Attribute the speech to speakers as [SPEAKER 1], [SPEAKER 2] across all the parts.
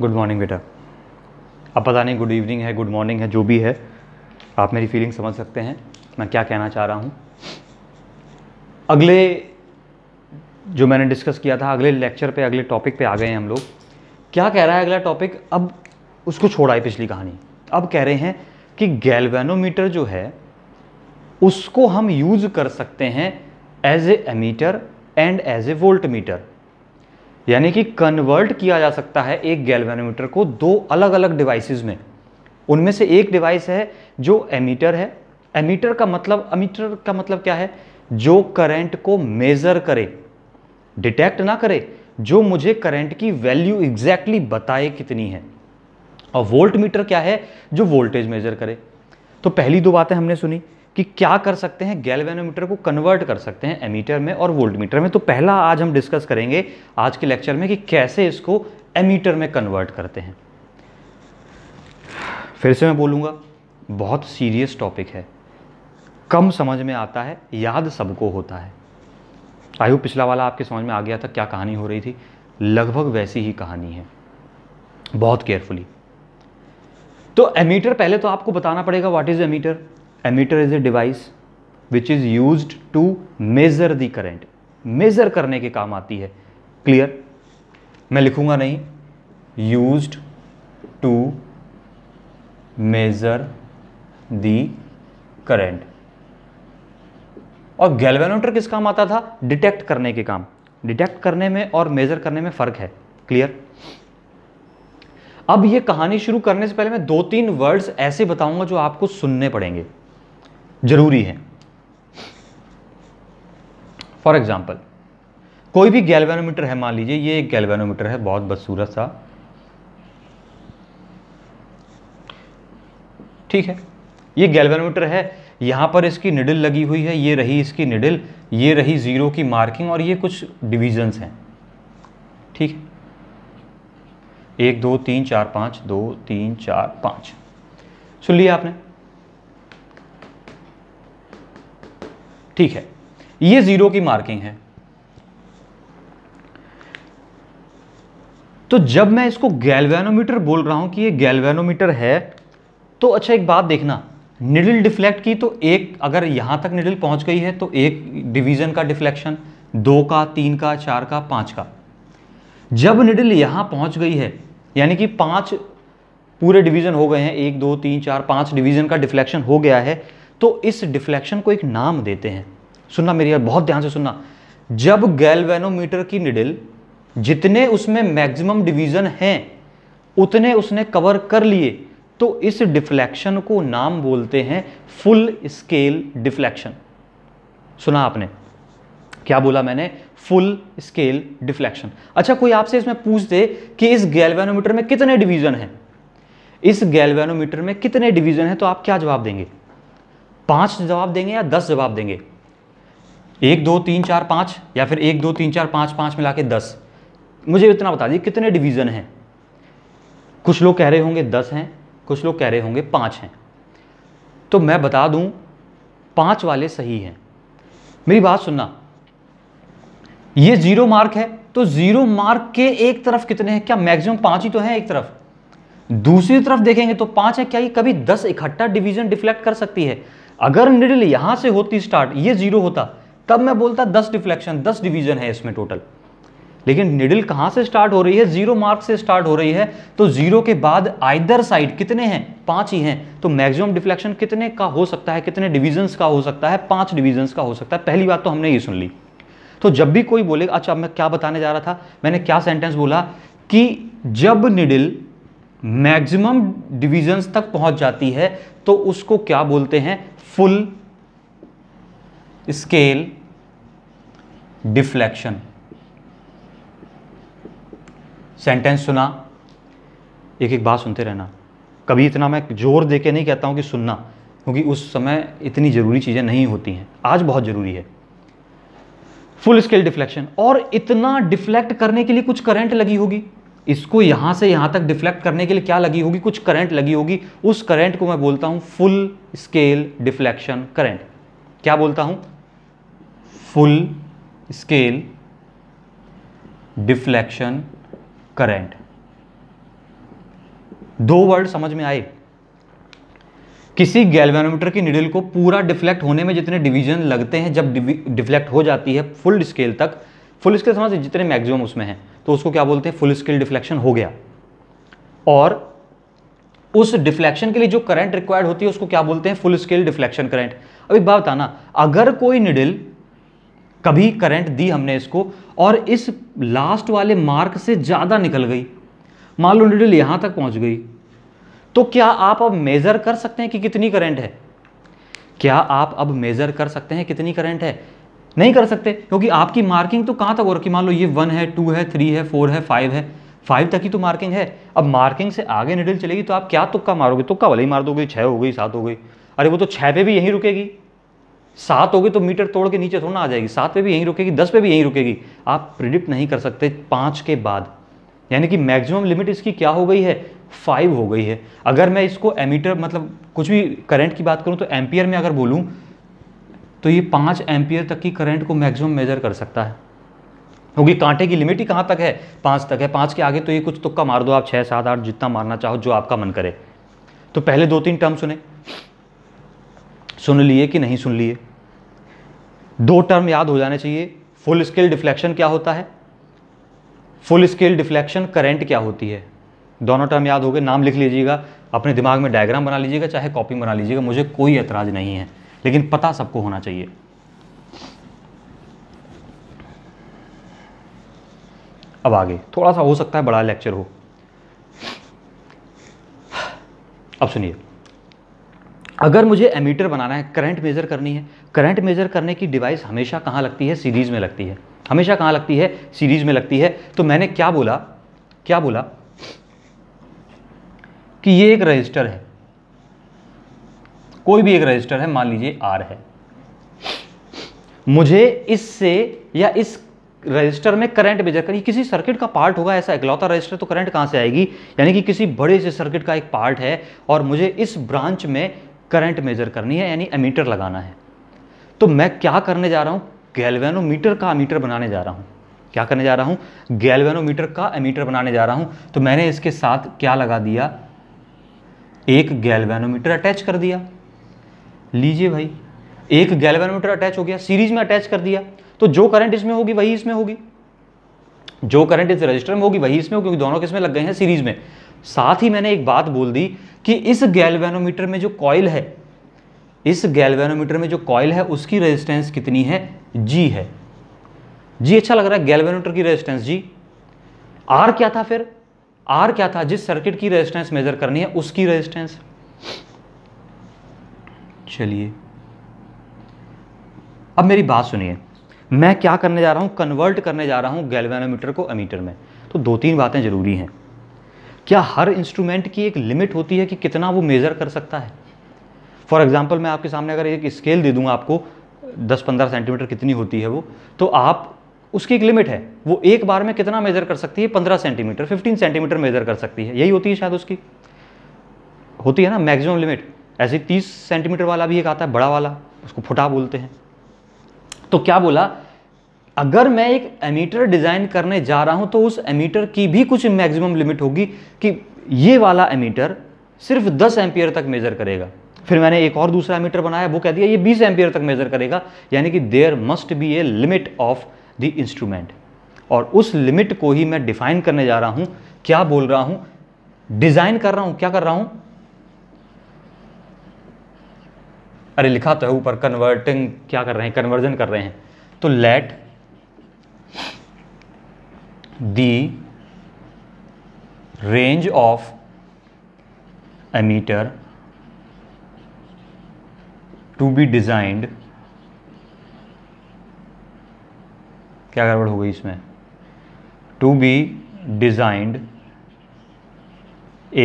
[SPEAKER 1] good morning बेटा अब पता नहीं गुड इवनिंग है गुड मॉर्निंग है जो भी है आप मेरी फीलिंग समझ सकते हैं मैं क्या कहना चाह रहा हूँ अगले जो मैंने डिस्कस किया था अगले लेक्चर पे अगले टॉपिक पे आ गए हैं हम लोग क्या कह रहा है अगला टॉपिक अब उसको छोड़ा है पिछली कहानी अब कह रहे हैं कि गैल्वेनोमीटर जो है उसको हम यूज़ कर सकते हैं as a ammeter and as a voltmeter यानी कि कन्वर्ट किया जा सकता है एक गैल्वेनोमीटर को दो अलग अलग डिवाइसेस में उनमें से एक डिवाइस है जो एमीटर है एमीटर का मतलब अमीटर का मतलब क्या है जो करंट को मेज़र करे डिटेक्ट ना करे जो मुझे करंट की वैल्यू एग्जैक्टली बताए कितनी है और वोल्ट मीटर क्या है जो वोल्टेज मेजर करे तो पहली दो बातें हमने सुनी कि क्या कर सकते हैं गैल्वेनोमीटर को कन्वर्ट कर सकते हैं एमीटर में और वोल्टमीटर में तो पहला आज हम डिस्कस करेंगे आज के लेक्चर में कि कैसे इसको एमीटर में कन्वर्ट करते हैं फिर से मैं बोलूँगा बहुत सीरियस टॉपिक है कम समझ में आता है याद सबको होता है आई पिछला वाला आपके समझ में आ गया था क्या कहानी हो रही थी लगभग वैसी ही कहानी है बहुत केयरफुली तो एमीटर पहले तो आपको बताना पड़ेगा what is ammeter ammeter is a device which is use to measure the current measure करने के काम आती है क्लियर मैं लिखूंगा नहीं use to measure the current और गैल्वेनोमीटर किस काम आता था डिटेक्ट करने के काम डिटेक्ट करने में और मेज़र करने में फ़र्क है क्लियर अब ये कहानी शुरू करने से पहले मैं दो तीन वर्ड्स ऐसे बताऊंगा जो आपको सुनने पड़ेंगे ज़रूरी है फॉर एग्ज़ाम्पल कोई भी गैल्वेनोमीटर है मान लीजिए ये एक गैल्वेनोमीटर है बहुत बदसूरत सा ठीक है ये गैल्वेनोमीटर है यहां पर इसकी निडिल लगी हुई है ये रही इसकी निडिल ये रही ज़ीरो की मार्किंग और ये कुछ डिविजन्स हैं ठीक है एक दो तीन चार पाँच दो तीन चार पाँच सुन लिया आपने ठीक है ये जीरो की मार्किंग है तो जब मैं इसको गैल्वेनोमीटर बोल रहा हूं कि ये गैल्वेनोमीटर है तो अच्छा एक बात देखना निडिल डिफ्लेक्ट की तो एक अगर यहां तक निडिल पहुंच गई है तो एक डिवीजन का डिफ्लेक्शन दो का तीन का चार का पांच का जब निडिल यहां पहुंच गई है यानी कि पांच पूरे डिवीजन हो गए हैं एक दो तीन चार पांच डिवीजन का डिफ्लेक्शन हो गया है तो इस डिफ्लेक्शन को एक नाम देते हैं सुनना मेरी यार बहुत ध्यान से सुनना जब गैल्वेनोमीटर की निडिल जितने उसमें मैक्सिमम डिवीज़न हैं उतने उसने कवर कर लिए तो इस डिफ्लेक्शन को नाम बोलते हैं फुल स्केल डिफ्लेक्शन सुना आपने क्या बोला मैंने फुल स्केल डिफ्लेक्शन अच्छा कोई आपसे इसमें पूछ दे कि इस गैल्वेनोमीटर में कितने डिवीज़न हैं इस गैल्वेनोमीटर में कितने डिवीज़न हैं तो आप क्या जवाब देंगे पांच जवाब देंगे या दस जवाब देंगे एक दो तीन चार पांच या फिर एक दो तीन चार पांच पांच मिला के दस मुझे इतना बता दिए कितने डिवीज़न हैं कुछ लोग कह रहे होंगे दस हैं कुछ लोग कह रहे होंगे पांच हैं तो मैं बता दूं पांच वाले सही हैं मेरी बात सुनना ये ज़ीरो मार्क है तो ज़ीरो मार्क के एक तरफ कितने हैं क्या मैक्सिमम पांच ही तो हैं एक तरफ दूसरी तरफ देखेंगे तो पांच है क्या ये कभी दस इकट्ठा डिवीज़न डिफ्लेक्ट कर सकती है अगर निडिल यहां से होती स्टार्ट ये जीरो होता तब मैं बोलता दस डिफ्लेक्शन दस डिवीजन है इसमें टोटल लेकिन निडिल कहां से स्टार्ट हो रही है जीरो मार्क से स्टार्ट हो रही है तो जीरो के बाद आइदर साइड कितने हैं पांच ही हैं तो मैक्सिमम डिफ्लेक्शन कितने का हो सकता है कितने डिविजन का हो सकता है पांच डिविजन का हो सकता है पहली बात तो हमने ये सुन ली तो जब भी कोई बोले अच्छा मैं क्या बताने जा रहा था मैंने क्या सेंटेंस बोला कि जब निडिल मैक्सिमम डिविजन्स तक पहुंच जाती है तो उसको क्या बोलते हैं फुल स्केल डिफ्लेक्शन सेंटेंस सुना एक एक बात सुनते रहना कभी इतना मैं जोर दे के नहीं कहता हूं कि सुनना क्योंकि उस समय इतनी ज़रूरी चीज़ें नहीं होती हैं आज बहुत ज़रूरी है फुल स्केल डिफ्लेक्शन और इतना डिफ्लेक्ट करने के लिए कुछ करंट लगी होगी इसको यहाँ से यहाँ तक डिफ्लेक्ट करने के लिए क्या लगी होगी कुछ करंट लगी होगी उस करंट को मैं बोलता हूँ फुल स्केल डिफ्लेक्शन करंट क्या बोलता हूँ फुल स्केल डिफ्लेक्शन करंट दो वर्ड समझ में आए किसी गैल्वेनोमीटर की निडल को पूरा डिफ्लेक्ट होने में जितने डिवीजन लगते हैं जब डिफ्लेक्ट हो जाती है फुल स्केल तक फुल स्केल समझ जितने मैक्सिमम उसमें हैं तो उसको क्या बोलते हैं फुल स्केल डिफ्लेक्शन हो गया और उस डिफ्लेक्शन के लिए जो करंट रिक्वायर्ड होती है उसको क्या बोलते हैं फुल स्केल डिफ्लेक्शन करंट अब एक बात बताना अगर कोई निडिल कभी करंट दी हमने इसको और इस लास्ट वाले मार्क से ज़्यादा निकल गई मान लो निडिल यहां तक पहुंच गई तो क्या आप अब मेज़र कर सकते हैं कि कितनी करंट है क्या आप अब मेज़र कर सकते हैं कितनी करंट है नहीं कर सकते क्योंकि आपकी मार्किंग तो कहाँ तक हो रखी मान लो ये वन है टू है थ्री है फोर है फाइव है फाइव तक ही तो मार्किंग है अब मार्किंग से आगे निडिल चलेगी तो आप क्या तुक्का मारोगे तुक्का भले ही मार दोगे छः हो गई सात हो गई अरे वो तो छः पे भी यहीं रुकेगी सात हो गई तो मीटर तोड़ के नीचे थोड़ा आ जाएगी सात पे भी यहीं रुकेगी दस पे भी यहीं रुकेगी आप प्रिडिक्ट नहीं कर सकते पाँच के बाद यानी कि मैक्सिमम लिमिट इसकी क्या हो गई है फाइव हो गई है अगर मैं इसको एमीटर मतलब कुछ भी करंट की बात करूँ तो एम्पियर में अगर बोलूँ तो ये पाँच एम्पियर तक की करंट को मैक्सिमम मेजर कर सकता है क्योंकि कांटे की लिमिट ही कहाँ तक है पाँच तक है पाँच के आगे तो ये कुछ तुक्का मार दो आप छः सात आठ जितना मारना चाहो जो आपका मन करे तो पहले दो तीन टर्म सुने सुन लिए कि नहीं सुन लिए दो टर्म याद हो जाने चाहिए फुल स्केल डिफ्लेक्शन क्या होता है फुल स्केल डिफ्लेक्शन करंट क्या होती है दोनों टर्म याद हो गए नाम लिख लीजिएगा अपने दिमाग में डायग्राम बना लीजिएगा चाहे कॉपी बना लीजिएगा मुझे कोई एतराज़ नहीं है लेकिन पता सबको होना चाहिए अब आगे थोड़ा सा हो सकता है बड़ा लेक्चर हो अब सुनिए अगर मुझे एमीटर बनाना है करंट मेज़र करनी है करंट मेज़र करने की डिवाइस हमेशा कहां लगती है सीरीज़ में लगती है हमेशा कहां लगती है सीरीज़ में लगती है तो मैंने क्या बोला क्या बोला कि ये एक रजिस्टर है कोई भी एक रजिस्टर है मान लीजिए आर है मुझे इससे या इस रजिस्टर में करंट मेजर करिए किसी सर्किट का पार्ट होगा ऐसा इकलौता रजिस्टर तो करंट कहाँ से आएगी यानी कि किसी बड़े से सर्किट का एक पार्ट है और मुझे इस ब्रांच में करंट मेजर करनी है यानी एमीटर लगाना है तो मैं क्या करने जा रहा हूँ गैल्वेनोमीटर का अमीटर बनाने जा रहा हूँ क्या करने जा रहा हूँ गैल्वेनोमीटर का अमीटर बनाने जा रहा हूँ तो मैंने इसके साथ क्या लगा दिया एक गैल्वेनोमीटर अटैच कर दिया लीजिए भाई एक गैल्वेनोमीटर अटैच हो गया सीरीज में अटैच कर दिया तो जो करंट इसमें होगी वही इसमें होगी जो करंट इस रजिस्टर में होगी वही इसमें होगी क्योंकि दोनों किसमें लग गए हैं सीरीज में साथ ही मैंने एक बात बोल दी कि इस गैल्वेनोमीटर में जो कॉयल है इस गैल्वेनोमीटर में जो कॉयल है उसकी रेजिस्टेंस कितनी है जी है जी अच्छा लग रहा है गैल्वेनोमीटर की रेजिस्टेंस जी आर क्या था फिर आर क्या था जिस सर्किट की रेजिस्टेंस मेजर करनी है उसकी रेजिस्टेंस चलिए अब मेरी बात सुनिए मैं क्या करने जा रहा हूँ कन्वर्ट करने जा रहा हूँ गैल्वेनोमीटर को अमीटर में तो दो तीन बातें ज़रूरी हैं क्या हर इंस्ट्रूमेंट की एक लिमिट होती है कि कितना वो मेज़र कर सकता है फॉर एग्ज़ाम्पल मैं आपके सामने अगर एक स्केल दे दूँगा आपको दस पंद्रह सेंटीमीटर कितनी होती है वो तो आप उसकी एक लिमिट है वो एक बार में कितना मेज़र कर सकती है पंद्रह सेंटीमीटर फिफ्टीन सेंटीमीटर मेज़र कर सकती है यही होती है शायद उसकी होती है ना मैक्सिमम लिमिट ऐसे तीस सेंटीमीटर वाला भी एक आता है बड़ा वाला उसको फुटा बोलते हैं तो क्या बोला अगर मैं एक एमीटर डिज़ाइन करने जा रहा हूं तो उस एमीटर की भी कुछ मैक्सिमम लिमिट होगी कि ये वाला एमीटर सिर्फ 10 एम्पियर तक मेज़र करेगा फिर मैंने एक और दूसरा एमीटर बनाया वो कह दिया ये 20 एम्पियर तक मेज़र करेगा यानी कि there must be a limit of the instrument और उस लिमिट को ही मैं डिफाइन करने जा रहा हूँ क्या बोल रहा हूँ डिज़ाइन कर रहा हूँ क्या कर रहा हूँ अरे लिखा तो है ऊपर कन्वर्टिंग क्या कर रहे हैं कन्वर्जन कर रहे हैं तो let the range of ammeter to be designed क्या गड़बड़ हो गई इसमें to be designed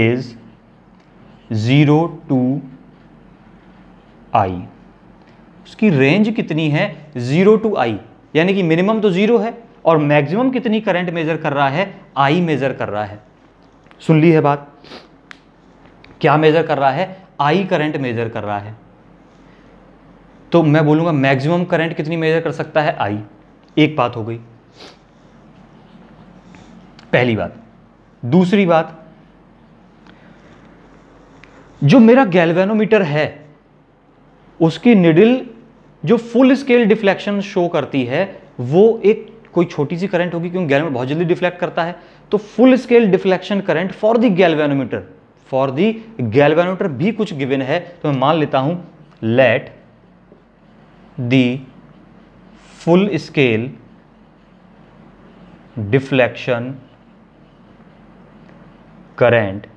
[SPEAKER 1] is zero to I उसकी रेंज कितनी है ज़ीरो टू आई यानी कि मिनिमम तो ज़ीरो है और मैक्सिमम कितनी करंट मेज़र कर रहा है आई मेज़र कर रहा है सुन ली है बात क्या मेज़र कर रहा है आई करंट मेज़र कर रहा है तो मैं बोलूंगा मैक्सिमम करंट कितनी मेज़र कर सकता है आई एक बात हो गई पहली बात दूसरी बात जो मेरा गैल्वेनोमीटर है उसकी निडिल जो फुल स्केल डिफ्लेक्शन शो करती है वो एक कोई छोटी सी करंट होगी क्योंकि गैल्वेन बहुत जल्दी डिफ्लेक्ट करता है तो full scale deflection current for the galvanometer for the galvanometer भी कुछ गिवन है तो मैं मान लेता हूं let the full scale deflection current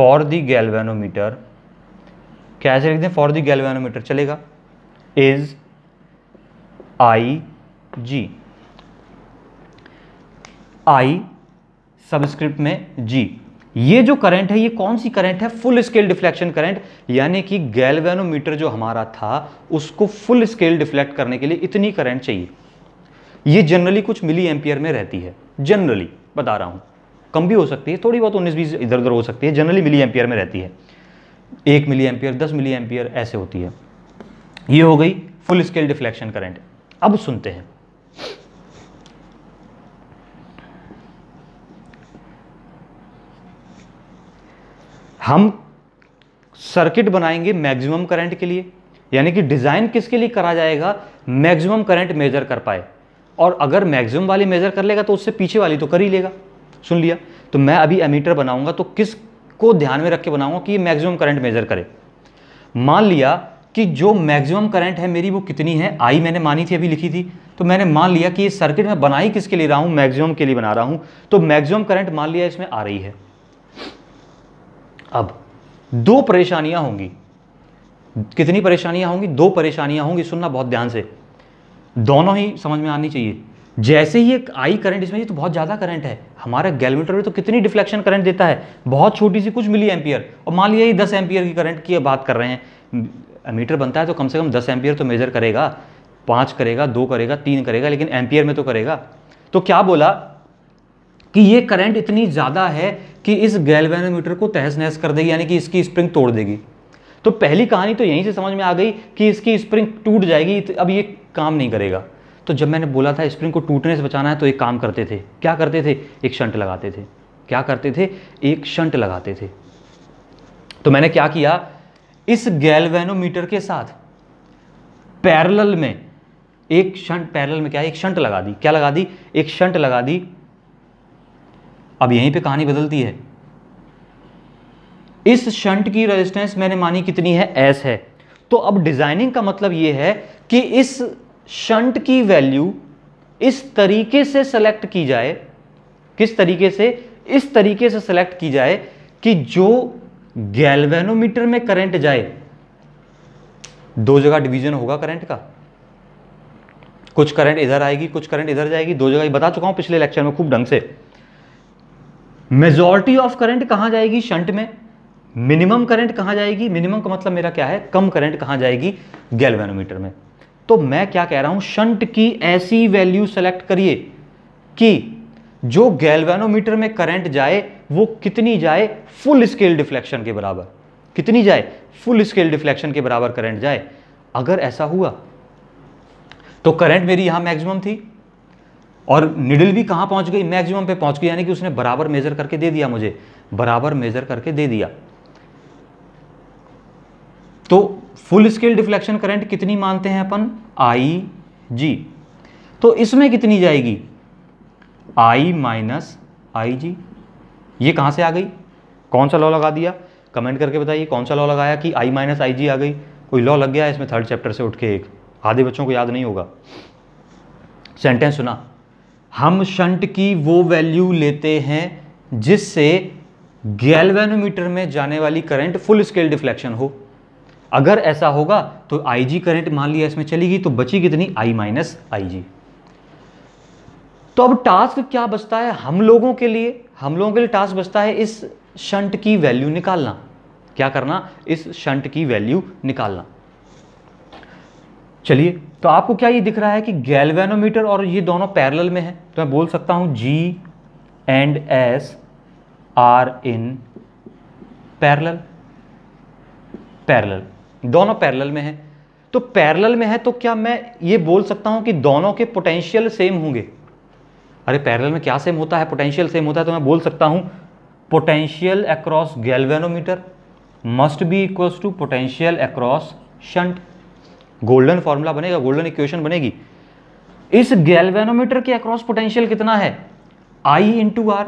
[SPEAKER 1] for the galvanometer क्या ऐसे लिख दें फॉर द गैल्वेनोमीटर चलेगा is I G I subscript में जी ये जो करंट है ये कौन सी करंट है फुल स्केल डिफ्लेक्शन करंट यानी कि गैल्वेनोमीटर जो हमारा था उसको फुल स्केल डिफ्लेक्ट करने के लिए इतनी करंट चाहिए ये जनरली कुछ मिली एम्पियर में रहती है जनरली बता रहा हूं कम भी हो सकती है थोड़ी बहुत उन्नीस बीस इधर उधर हो सकती है जनरली मिली एम्पियर में रहती है एक मिली एम्पियर दस मिली एम्पियर ऐसे होती है ये हो गई फुल स्केल डिफ्लेक्शन करंट अब सुनते हैं हम सर्किट बनाएंगे मैक्सिमम करंट के लिए यानी कि डिज़ाइन किसके लिए करा जाएगा मैक्सिमम करंट मेजर कर पाए और अगर मैक्सिमम वाली मेजर कर लेगा तो उससे पीछे वाली तो कर ही लेगा सुन लिया तो मैं अभी एमीटर बनाऊंगा तो किस को ध्यान में रख के बनाऊंगा कि ये मैक्सिमम करंट मेजर करे मान लिया कि जो मैक्सिमम करंट है मेरी वो कितनी है आई मैंने मानी थी अभी लिखी थी तो मैंने मान लिया कि ये सर्किट मैं बनाई किसके लिए रहा हूँ मैक्सिमम के लिए बना रहा हूँ तो मैक्सिमम करंट मान लिया इसमें आ रही है अब दो परेशानियाँ होंगी कितनी परेशानियाँ होंगी दो परेशानियाँ होंगी सुनना बहुत ध्यान से दोनों ही समझ में आनी चाहिए जैसे ही एक आई करंट इसमें ये तो बहुत ज़्यादा करंट है हमारा गैलमीटर में तो कितनी डिफ्लेक्शन करंट देता है बहुत छोटी सी कुछ मिली एम्पियर और मान लिया ये दस एम्पियर की करंट की बात कर रहे हैं मीटर बनता है तो कम से कम दस एम्पियर तो मेजर करेगा पाँच करेगा दो करेगा तीन करेगा लेकिन एम्पियर में तो करेगा तो क्या बोला कि ये करंट इतनी ज़्यादा है कि इस गैलवेनोमीटर को तहस नहस कर देगी यानी कि इसकी स्प्रिंग तोड़ देगी तो पहली कहानी तो यहीं से समझ में आ गई कि इसकी स्प्रिंग टूट जाएगी अब ये काम नहीं करेगा तो जब मैंने बोला था स्प्रिंग को टूटने से बचाना है तो एक काम करते थे क्या करते थे एक शंट लगाते थे क्या करते थे एक शंट लगाते थे तो मैंने क्या किया इस गैलवेनोमीटर के साथ पैरेलल में एक शंट पैरेलल में क्या एक शंट लगा दी क्या लगा दी एक शंट लगा दी अब यहीं पे कहानी बदलती है इस शंट की रेजिस्टेंस मैंने मानी कितनी है एस है तो अब डिजाइनिंग का मतलब यह है कि इस शंट की वैल्यू इस तरीके से सेलेक्ट की जाए किस तरीके से इस तरीके से सेलेक्ट की जाए कि जो गैल्वेनोमीटर में करंट जाए दो जगह डिवीजन होगा करंट का कुछ करंट इधर आएगी कुछ करंट इधर जाएगी दो जगह बता चुका हूं पिछले लेक्चर में खूब ढंग से मेजोरिटी ऑफ करंट कहां जाएगी शंट में मिनिमम करंट कहां जाएगी मिनिमम का मतलब मेरा क्या है कम करंट कहां जाएगी गैल्वेनोमीटर में तो मैं क्या कह रहा हूं शंट की ऐसी वैल्यू सेलेक्ट करिए कि जो गैल्वेनोमीटर में करंट जाए वो कितनी जाए फुल स्केल डिफ्लेक्शन के बराबर कितनी जाए फुल स्केल डिफ्लेक्शन के बराबर करंट जाए अगर ऐसा हुआ तो करंट मेरी यहां मैक्सिमम थी और निडल भी कहां पहुंच गई मैक्सिमम पे पहुंच गई यानी कि उसने बराबर मेजर करके दे दिया मुझे बराबर मेजर करके दे दिया तो फुल स्केल डिफ्लेक्शन करंट कितनी मानते हैं अपन आई जी तो इसमें कितनी जाएगी आई माइनस आई जी ये कहां से आ गई कौन सा लॉ लगा दिया कमेंट करके बताइए कौन सा लॉ लगाया कि आई माइनस आई जी आ गई कोई लॉ लग गया इसमें थर्ड चैप्टर से उठ के एक आधे बच्चों को याद नहीं होगा सेंटेंस सुना हम शंट की वो वैल्यू लेते हैं जिससे गैल्वेनोमीटर में जाने वाली करंट फुल स्केल डिफ्लेक्शन हो अगर ऐसा होगा तो आई जी करेंट मान लिया इसमें चलेगी तो बची कितनी आई माइनस आई जी तो अब टास्क क्या बचता है हम लोगों के लिए हम लोगों के लिए टास्क बचता है इस शंट की वैल्यू निकालना क्या करना इस शंट की वैल्यू निकालना चलिए तो आपको क्या ये दिख रहा है कि गैल्वेनोमीटर और ये दोनों पैरेलल में है तो मैं बोल सकता हूं G and S R in parallel parallel दोनों पैरेलल में है तो पैरेलल में है तो क्या मैं ये बोल सकता हूं कि दोनों के पोटेंशियल सेम होंगे अरे पैरेलल में क्या सेम होता है पोटेंशियल सेम होता है तो मैं बोल सकता हूं potential across galvanometer must be equals to potential across shunt golden formula बनेगा गोल्डन इक्वेशन बनेगी इस गैल्वेनोमीटर के अक्रॉस पोटेंशियल कितना है आई इंटू आर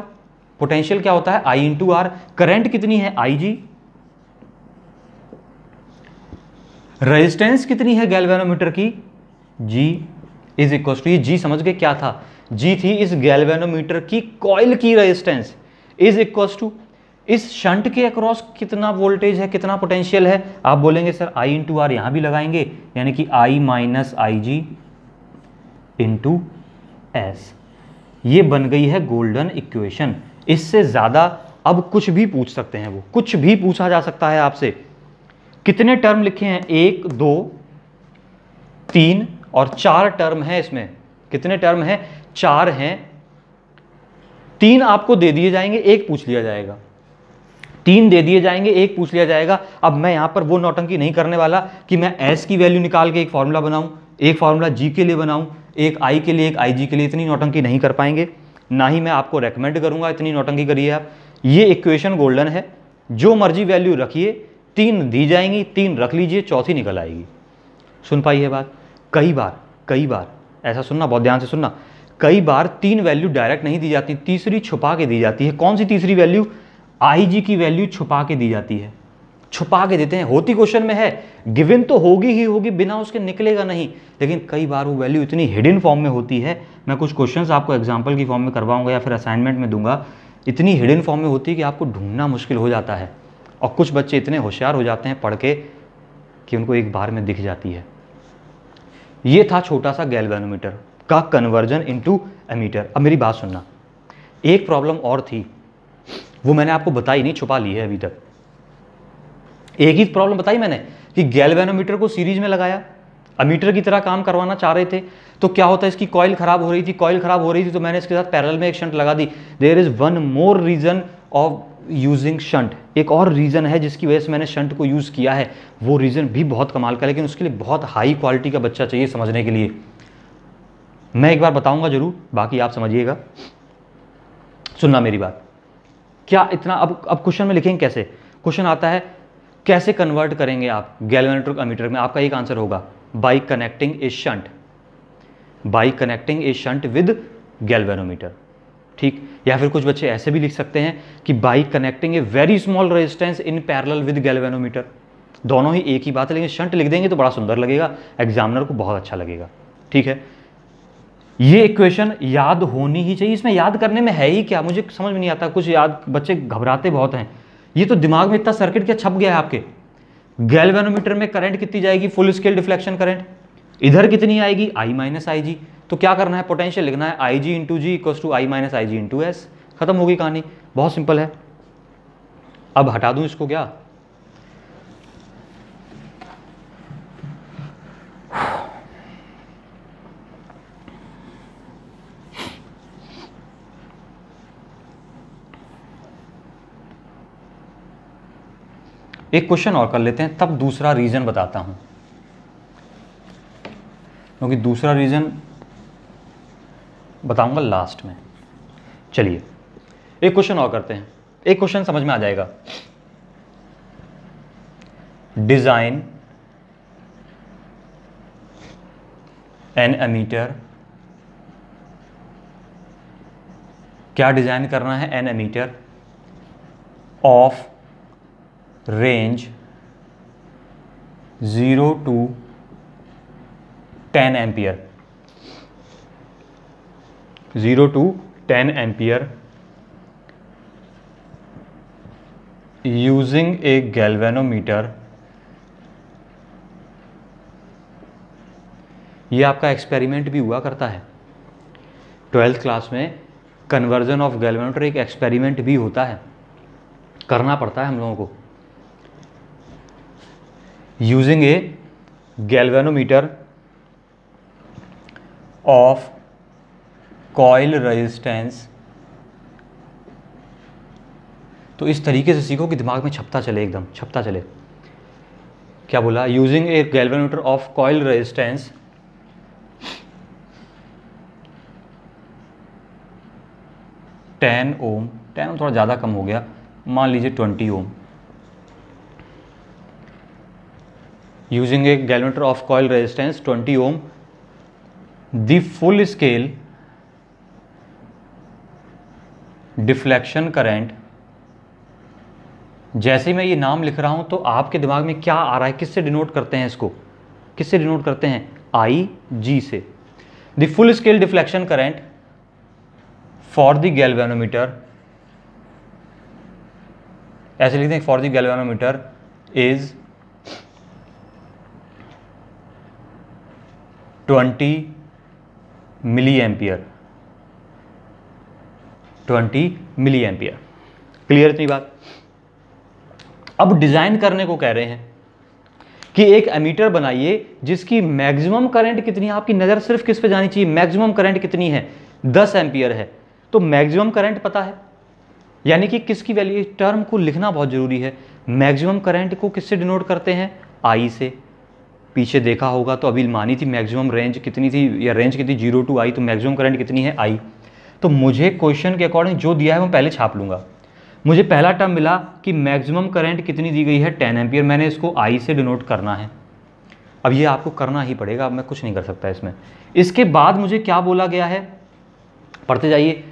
[SPEAKER 1] पोटेंशियल क्या होता है आई इंटू आर करंट कितनी है आई जी रेजिस्टेंस कितनी है गैल्वेनोमीटर की जी इज इक्व टू ये जी समझ गए क्या था जी थी इस गैल्वेनोमीटर की कॉइल की रेजिस्टेंस इज इक्व टू इस शंट के अक्रॉस कितना वोल्टेज है कितना पोटेंशियल है आप बोलेंगे सर आई इंटू आर यहां भी लगाएंगे यानी कि I minus I G into S ये बन गई है गोल्डन इक्वेशन इससे ज़्यादा अब कुछ भी पूछ सकते हैं वो कुछ भी पूछा जा सकता है आपसे कितने टर्म लिखे हैं एक दो तीन और चार टर्म हैं इसमें कितने टर्म हैं चार हैं तीन आपको दे दिए जाएंगे एक पूछ लिया जाएगा तीन दे दिए जाएंगे एक पूछ लिया जाएगा अब मैं यहां पर वो नौटंकी नहीं करने वाला कि मैं एस की वैल्यू निकाल के एक फार्मूला बनाऊं एक फॉर्मूला जी के लिए बनाऊं एक आई के लिए एक आई जी के लिए इतनी नौटंकी नहीं कर पाएंगे ना ही मैं आपको रेकमेंड करूंगा इतनी नौटंकी करिए आप ये इक्वेशन गोल्डन है जो मर्जी वैल्यू रखिए तीन दी जाएंगी तीन रख लीजिए चौथी निकल आएगी सुन पाई है बात कई बार कई बार ऐसा सुनना बहुत ध्यान से सुनना कई बार तीन वैल्यू डायरेक्ट नहीं दी जाती तीसरी छुपा के दी जाती है कौन सी तीसरी वैल्यू आई की वैल्यू छुपा के दी जाती है छुपा के देते हैं होती क्वेश्चन में है गिवन तो होगी ही होगी बिना उसके निकलेगा नहीं लेकिन कई बार वो वैल्यू इतनी हिडन फॉर्म में होती है मैं कुछ क्वेश्चंस आपको एग्जांपल की फॉर्म में करवाऊंगा या फिर असाइनमेंट में दूंगा इतनी हिडन फॉर्म में होती है कि आपको ढूंढना मुश्किल हो जाता है और कुछ बच्चे इतने होशियार हो जाते हैं पढ़ के कि उनको एक बार में दिख जाती है ये था छोटा सा गैल्वेनोमीटर का कन्वर्जन इनटू एमीटर अब मेरी बात सुनना एक प्रॉब्लम और थी वो मैंने आपको बताई नहीं छुपा ली है अभी तक एक ही प्रॉब्लम बताई मैंने कि गैल्वेनोमीटर को सीरीज में लगाया अमीटर की तरह काम करवाना चाह रहे थे तो क्या होता है इसकी कॉइल खराब हो रही थी कॉइल खराब हो रही थी तो मैंने इसके साथ पैरल में एक शंट लगा दी there is one more reason of using shunt एक और रीज़न है जिसकी वजह से मैंने शंट को यूज़ किया है वो रीज़न भी बहुत कमाल का लेकिन उसके लिए बहुत हाई क्वालिटी का बच्चा चाहिए समझने के लिए मैं एक बार बताऊंगा ज़रूर बाकी आप समझिएगा सुनना मेरी बात क्या इतना अब अब क्वेश्चन में लिखेंगे कैसे क्वेश्चन आता है कैसे कन्वर्ट करेंगे आप गैल्वेनेट्रिक अमीटर में आपका एक आंसर होगा by connecting a shunt by connecting a shunt with galvanometer ठीक या फिर कुछ बच्चे ऐसे भी लिख सकते हैं कि by connecting a very small resistance in parallel with galvanometer दोनों ही एक ही बात है लेकिन शंट लिख देंगे तो बड़ा सुंदर लगेगा एग्जामिनर को बहुत अच्छा लगेगा ठीक है ये इक्वेशन याद होनी ही चाहिए इसमें याद करने में है ही क्या मुझे समझ में नहीं आता कुछ याद बच्चे घबराते बहुत हैं ये तो दिमाग में इतना सर्किट क्या छप गया है आपके गैलवेनोमीटर में करंट कितनी जाएगी फुल स्केल डिफ्लेक्शन करंट इधर कितनी आएगी आई माइनस आई जी तो क्या करना है पोटेंशियल लिखना है I G into G equals to I minus I G into S खत्म होगी कहानी बहुत सिंपल है अब हटा दूं इसको क्या एक क्वेश्चन और कर लेते हैं तब दूसरा रीज़न बताता हूं क्योंकि दूसरा रीज़न बताऊंगा लास्ट में चलिए एक क्वेश्चन और करते हैं एक क्वेश्चन समझ में आ जाएगा डिज़ाइन एन एमीटर क्या डिज़ाइन करना है an ammeter of range zero to ten ampere zero to ten ampere using a galvanometer ये आपका एक्सपेरिमेंट भी हुआ करता है ट्वेल्थ क्लास में कन्वर्जन ऑफ गैल्वेनोमीटर एक एक्सपेरिमेंट भी होता है करना पड़ता है हम लोगों को using a galvanometer of coil resistance तो इस तरीके से सीखो कि दिमाग में छपता चले एकदम छपता चले क्या बोला using a galvanometer of coil resistance ten ohm ten ohm थोड़ा ज़्यादा कम हो गया मान लीजिए twenty ohm using a galvanometer of coil resistance twenty ohm the full scale deflection current जैसे मैं ये नाम लिख रहा हूं तो आपके दिमाग में क्या आ रहा है किससे डिनोट करते हैं इसको किससे डिनोट करते हैं आई जी से the full scale deflection current for the galvanometer ऐसे लिखते हैं for the galvanometer is twenty milliampere twenty milliampere clear इतनी बात अब डिज़ाइन करने को कह रहे हैं कि एक एमीटर बनाइए जिसकी मैक्सिमम करंट कितनी है आपकी नज़र सिर्फ किस पे जानी चाहिए मैक्सिमम करंट कितनी है 10 एम्पियर है तो मैक्सिमम करंट पता है यानी कि किसकी वैल्यू इस टर्म को लिखना बहुत ज़रूरी है मैक्सिमम करंट को किससे डिनोट करते हैं आई से पीछे देखा होगा तो अभी मानी थी मैक्सिमम रेंज कितनी थी या रेंज कितनी जीरो टू आई तो मैक्सिमम करंट कितनी है आई तो मुझे क्वेश्चन के अकॉर्डिंग जो दिया है मैं पहले छाप लूँगा मुझे पहला टर्म मिला कि मैक्सिमम करंट कितनी दी गई है टेन एम्पियर मैंने इसको आई से डिनोट करना है अब ये आपको करना ही पड़ेगा अब मैं कुछ नहीं कर सकता इसमें इसके बाद मुझे क्या बोला गया है पढ़ते जाइए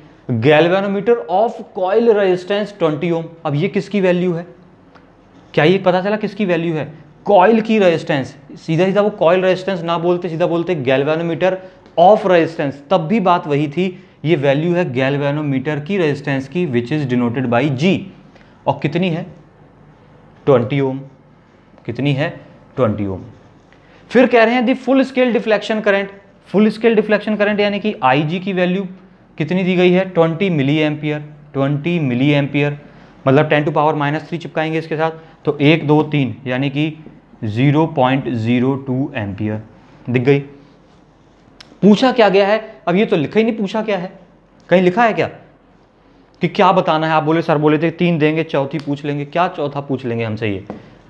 [SPEAKER 1] galvanometer of coil resistance 20 ohm अब ये किसकी वैल्यू है क्या ये पता चला किसकी वैल्यू है कॉयल की रजिस्टेंस सीधा सीधा वो कॉयल रजिस्टेंस ना बोलते सीधा बोलते गैलवेनोमीटर ऑफ रजिस्टेंस तब भी बात वही थी ये वैल्यू है गैलवेनोमीटर की रेजिस्टेंस की which is denoted by G और कितनी है 20 ओम कितनी है 20 ओम फिर कह रहे हैं the full scale deflection current full scale deflection current यानी कि आई की वैल्यू कितनी दी गई है 20 मिली एम्पियर 20 मिली एम्पियर मतलब 10 टू पावर माइनस थ्री चिपकाएंगे इसके साथ तो एक दो तीन यानी कि 0.02 एम्पियर दिख गई पूछा क्या गया है अब ये तो लिखा ही नहीं पूछा क्या है कहीं लिखा है क्या कि क्या बताना है आप बोले सर बोले थे तीन देंगे चौथी पूछ लेंगे क्या चौथा पूछ लेंगे हमसे ये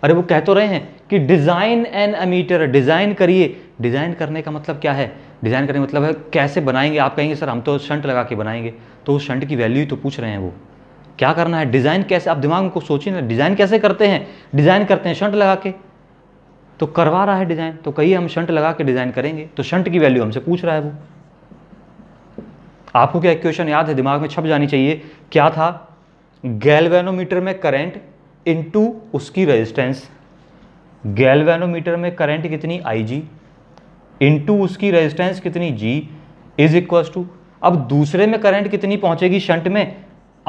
[SPEAKER 1] अरे वो कह तो रहे हैं कि डिज़ाइन एन अमीटर डिज़ाइन करिए डिज़ाइन करने का मतलब क्या है डिज़ाइन करने का मतलब है कैसे बनाएंगे आप कहेंगे सर हम तो शंट लगा के बनाएंगे तो उस शंट की वैल्यू ही तो पूछ रहे हैं वो क्या करना है डिज़ाइन कैसे आप दिमाग को सोचिए ना डिज़ाइन कैसे करते हैं डिज़ाइन करते हैं शंट लगा के तो करवा रहा है डिज़ाइन तो कहिए हम शंट लगा के डिज़ाइन करेंगे तो शंट की वैल्यू हमसे पूछ रहा है वो आपको क्या इक्वेशन याद है दिमाग में छप जानी चाहिए क्या था गैल्वेनोमीटर में करंट इनटू उसकी रेजिस्टेंस गैल्वेनोमीटर में करंट कितनी आई जी इंटू उसकी रेजिस्टेंस कितनी जी इज इक्वल टू अब दूसरे में करंट कितनी पहुंचेगी शंट में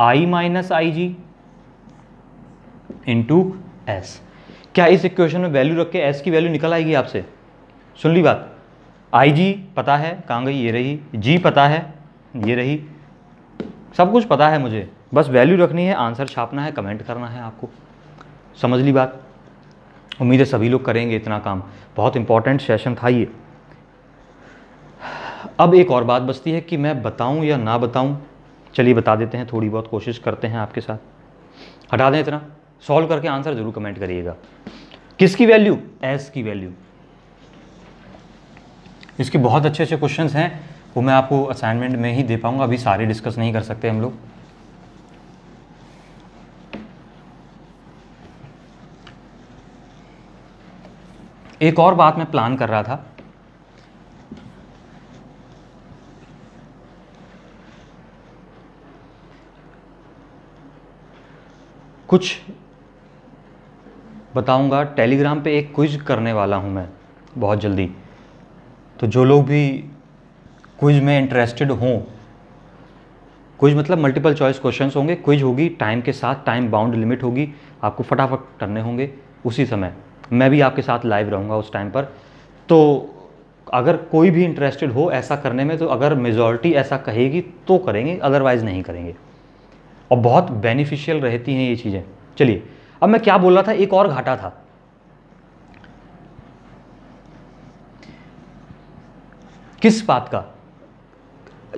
[SPEAKER 1] I minus I G into S क्या इस इक्वेशन में वैल्यू रख के एस की वैल्यू निकल आएगी आपसे सुन ली बात आई जी पता है कहाँ गई ये रही जी पता है ये रही सब कुछ पता है मुझे बस वैल्यू रखनी है आंसर छापना है कमेंट करना है आपको समझ ली बात उम्मीद है सभी लोग करेंगे इतना काम बहुत इंपॉर्टेंट सेशन था ये अब एक और बात बचती है कि मैं बताऊं या ना बताऊं चलिए बता देते हैं थोड़ी बहुत कोशिश करते हैं आपके साथ हटा दें इतना सॉल्व करके आंसर ज़रूर कमेंट करिएगा किसकी वैल्यू एस की वैल्यू इसके बहुत अच्छे अच्छे क्वेश्चंस हैं वो मैं आपको असाइनमेंट में ही दे पाऊंगा अभी सारे डिस्कस नहीं कर सकते हम लोग एक और बात मैं प्लान कर रहा था कुछ बताऊंगा टेलीग्राम पे एक क्विज करने वाला हूं मैं बहुत जल्दी तो जो लोग भी क्विज में इंटरेस्टेड हों क्विज मतलब मल्टीपल चॉइस क्वेश्चन होंगे क्विज होगी टाइम के साथ टाइम बाउंड लिमिट होगी आपको फटाफट करने होंगे उसी समय मैं भी आपके साथ लाइव रहूँगा उस टाइम पर तो अगर कोई भी इंटरेस्टेड हो ऐसा करने में तो अगर मेजॉरिटी ऐसा कहेगी तो करेंगे अदरवाइज़ नहीं करेंगे और बहुत बेनिफिशियल रहती हैं ये चीज़ें चलिए अब मैं क्या बोल रहा था एक और घाटा था किस बात का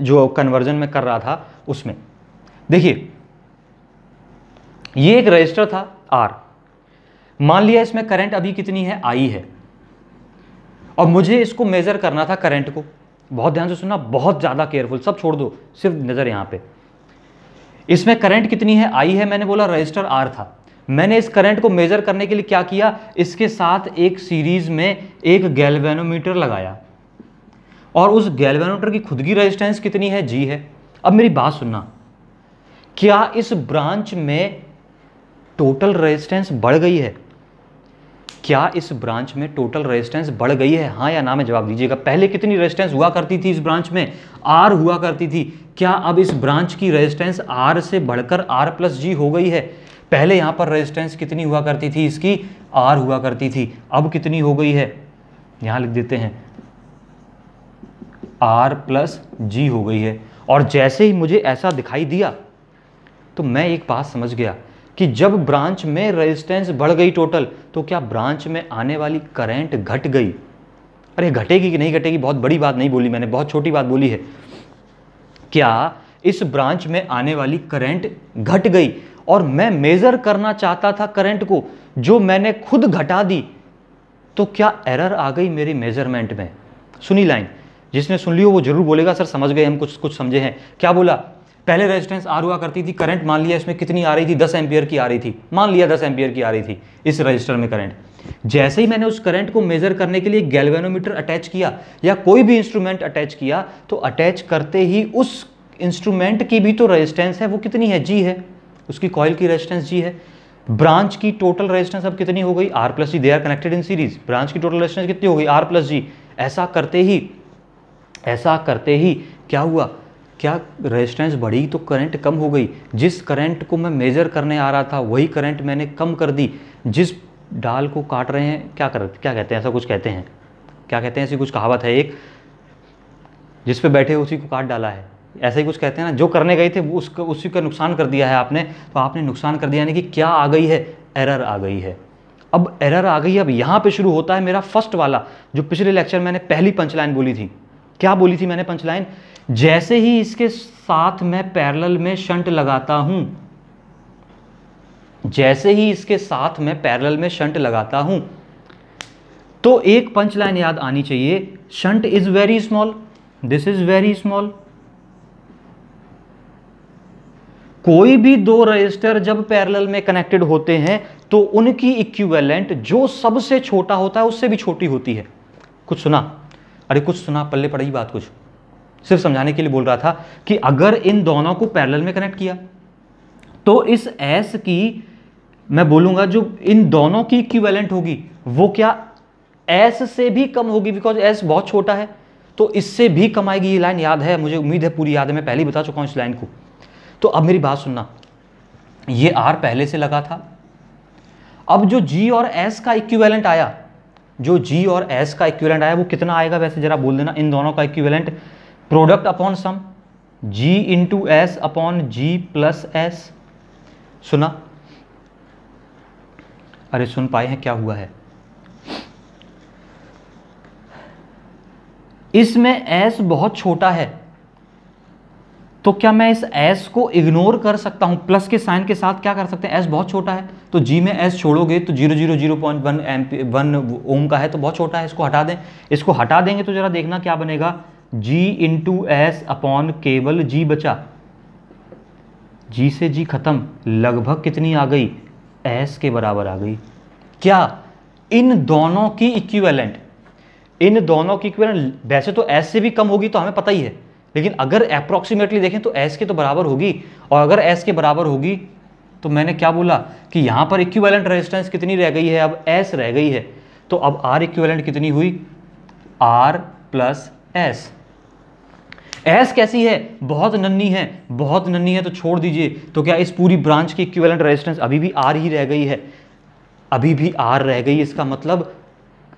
[SPEAKER 1] जो कन्वर्जन में कर रहा था उसमें देखिए ये एक रजिस्टर था आर मान लिया इसमें करंट अभी कितनी है आई है और मुझे इसको मेज़र करना था करंट को बहुत ध्यान से सुनना बहुत ज़्यादा केयरफुल सब छोड़ दो सिर्फ नज़र यहां पे इसमें करंट कितनी है आई है मैंने बोला रजिस्टर आर था मैंने इस करंट को मेज़र करने के लिए क्या किया इसके साथ एक सीरीज़ में एक गैल्वेनोमीटर लगाया और उस गैल्वेनोमीटर की खुद की रेजिस्टेंस कितनी है जी है अब मेरी बात सुनना क्या इस ब्रांच में टोटल रेजिस्टेंस बढ़ गई है क्या इस ब्रांच में टोटल रेजिस्टेंस बढ़ गई है हाँ या ना में जवाब दीजिएगा पहले कितनी रेजिस्टेंस हुआ करती थी इस ब्रांच में आर हुआ करती थी क्या अब इस ब्रांच की रेजिस्टेंस आर से बढ़कर आर प्लस जी हो गई है पहले यहाँ पर रेजिस्टेंस कितनी हुआ करती थी इसकी आर हुआ करती थी अब कितनी हो गई है यहाँ लिख देते हैं आर प्लस जी हो गई है और जैसे ही मुझे ऐसा दिखाई दिया तो मैं एक बात समझ गया कि जब ब्रांच में रेजिस्टेंस बढ़ गई टोटल तो क्या ब्रांच में आने वाली करंट घट गई अरे घटेगी कि नहीं घटेगी बहुत बड़ी बात नहीं बोली मैंने बहुत छोटी बात बोली है क्या इस ब्रांच में आने वाली करंट घट गई और मैं मेज़र करना चाहता था करंट को जो मैंने खुद घटा दी तो क्या एरर आ गई मेरी मेजरमेंट में सुनी लाइन जिसने सुन लियो वो जरूर बोलेगा सर समझ गए हम कुछ कुछ समझे हैं क्या बोला पहले रेजिस्टेंस आर हुआ करती थी करंट मान लिया इसमें कितनी आ रही थी दस एम्पियर की आ रही थी मान लिया दस एम्पियर की आ रही थी इस रजिस्टर में करंट जैसे ही मैंने उस करंट को मेजर करने के लिए गैल्वेनोमीटर अटैच किया या कोई भी इंस्ट्रूमेंट अटैच किया तो अटैच करते ही उस इंस्ट्रूमेंट की भी तो रजिस्टेंस है वो कितनी है जी है उसकी कॉयल की रजिस्टेंस जी है ब्रांच की टोटल रजिस्टेंस अब कितनी हो गई R plus G they are connected in series branch की टोटल रजिस्टेंस कितनी हो गई आर प्लस जी ऐसा करते ही ऐसा करते ही क्या हुआ क्या रेजिस्टेंस बढ़ी तो करंट कम हो गई जिस करंट को मैं मेज़र करने आ रहा था वही करंट मैंने कम कर दी जिस डाल को काट रहे हैं क्या कर क्या कहते हैं ऐसा कुछ कहते हैं क्या कहते हैं ऐसी कुछ कहावत है एक जिस पे बैठे उसी को काट डाला है ऐसा ही कुछ कहते हैं ना जो करने गए थे वो उसका उसी का नुकसान कर दिया है आपने तो आपने नुकसान कर दिया यानी कि क्या आ गई है एरर आ गई है अब एरर आ गई अब यहाँ पे शुरू होता है मेरा फर्स्ट वाला जो पिछले लेक्चर मैंने पहली पंचलाइन बोली थी क्या बोली थी मैंने पंचलाइन जैसे ही इसके साथ मैं पैरल में शंट लगाता हूं जैसे ही इसके साथ मैं पैरल में शंट लगाता हूं तो एक पंचलाइन याद आनी चाहिए shunt is very small this is very small कोई भी दो रजिस्टर जब पैरेलल में कनेक्टेड होते हैं तो उनकी इक्विवेलेंट जो सबसे छोटा होता है उससे भी छोटी होती है कुछ सुना अरे कुछ सुना पल्ले पड़ी बात कुछ सिर्फ समझाने के लिए बोल रहा था कि अगर इन दोनों को पैरेलल में कनेक्ट किया तो इस एस की मैं बोलूंगा जो इन दोनों की इक्विवेलेंट होगी वो क्या एस से भी कम होगी बिकॉज एस बहुत छोटा है तो इससे भी कम आएगी ये लाइन याद है मुझे उम्मीद है पूरी याद है मैं पहले ही बता चुका हूँ इस लाइन को तो अब मेरी बात सुनना ये आर पहले से लगा था अब जो जी और एस का इक्विवेलेंट आया जो जी और एस का इक्विवेलेंट आया वो कितना आएगा वैसे जरा बोल देना इन दोनों का equivalent product upon sum G into S upon G plus S सुना अरे सुन पाए हैं क्या हुआ है इसमें एस बहुत छोटा है तो क्या मैं इस एस को इग्नोर कर सकता हूँ प्लस के साइन के साथ क्या कर सकते हैं एस बहुत छोटा है तो जी में एस छोड़ोगे तो zero zero zero point one M one ohm का है तो बहुत छोटा है इसको हटा दें इसको हटा देंगे तो ज़रा देखना क्या बनेगा G into S upon केवल जी बचा जी से जी खत्म लगभग कितनी आ गई एस के बराबर आ गई क्या इन दोनों की इक्विवेलेंट इन दोनों की इक्विवेलेंट वैसे तो एस से भी कम होगी तो हमें पता ही है लेकिन अगर अप्रोक्सीमेटली देखें तो एस के तो बराबर होगी और अगर एस के बराबर होगी तो मैंने क्या बोला कि यहाँ पर इक्विवेलेंट रेजिस्टेंस कितनी रह गई है अब एस रह गई है तो अब आर इक्विवेलेंट कितनी हुई आर प्लस एस एस कैसी है बहुत नन्नी है बहुत नन्नी है तो छोड़ दीजिए तो क्या इस पूरी ब्रांच की इक्विवेलेंट रेजिस्टेंस अभी भी आर ही रह गई है अभी भी आर रह गई इसका मतलब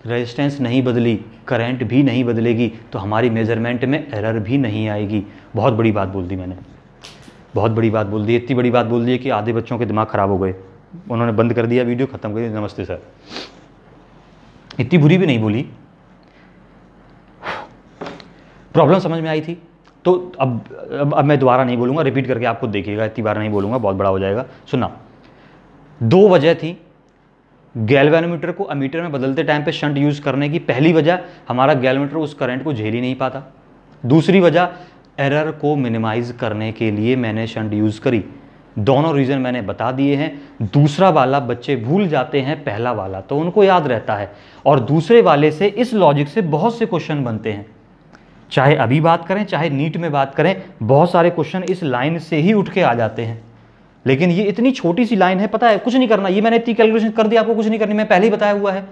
[SPEAKER 1] रेजिस्टेंस नहीं बदली करंट भी नहीं बदलेगी तो हमारी मेजरमेंट में एरर भी नहीं आएगी बहुत बड़ी बात बोल दी मैंने बहुत बड़ी बात बोल दी इतनी बड़ी बात बोल दी कि आधे बच्चों के दिमाग ख़राब हो गए उन्होंने बंद कर दिया वीडियो ख़त्म कर दिया नमस्ते सर इतनी बुरी भी नहीं बोली प्रॉब्लम समझ में आई थी तो अब अब, अब मैं दोबारा नहीं बोलूँगा रिपीट करके आपको देखिएगा इतनी बार नहीं बोलूँगा बहुत बड़ा हो जाएगा सुना दो वजह थी गैल्वेनोमीटर को अमीटर में बदलते टाइम पे शंट यूज़ करने की पहली वजह हमारा गैल्वेनोमीटर उस करंट को झेल ही नहीं पाता दूसरी वजह एरर को मिनिमाइज करने के लिए मैंने शंट यूज़ करी दोनों रीज़न मैंने बता दिए हैं दूसरा वाला बच्चे भूल जाते हैं पहला वाला तो उनको याद रहता है और दूसरे वाले से इस लॉजिक से बहुत से क्वेश्चन बनते हैं चाहे अभी बात करें चाहे नीट में बात करें बहुत सारे क्वेश्चन इस लाइन से ही उठ के आ जाते हैं लेकिन ये इतनी छोटी सी लाइन है पता है कुछ नहीं करना ये मैंने इतनी कैलकुलेशन कर दी आपको कुछ नहीं करनी मैं पहले ही बताया हुआ है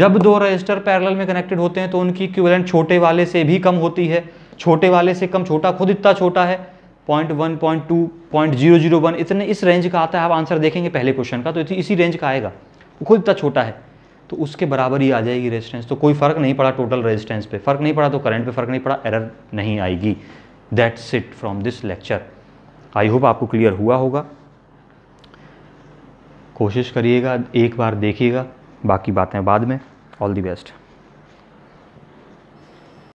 [SPEAKER 1] जब दो रजिस्टर पैरेलल में कनेक्टेड होते हैं तो उनकी इक्विवेलेंट छोटे वाले से भी कम होती है छोटे वाले से कम छोटा खुद इतना छोटा है point one point two point zero zero one इतने इस रेंज का आता है आप आंसर देखेंगे पहले क्वेश्चन का तो इसी रेंज का आएगा वो खुद इतना छोटा है तो उसके बराबर ही आ जाएगी रेजिस्टेंस तो कोई फ़र्क नहीं पड़ा टोटल रेजिस्टेंस पे फ़र्क नहीं पड़ा तो करंट पे फ़र्क नहीं पड़ा एरर नहीं आएगी that's it from this lecture I hope आपको क्लियर हुआ होगा कोशिश करिएगा एक बार देखिएगा बाकी बातें बाद में ऑल दी बेस्ट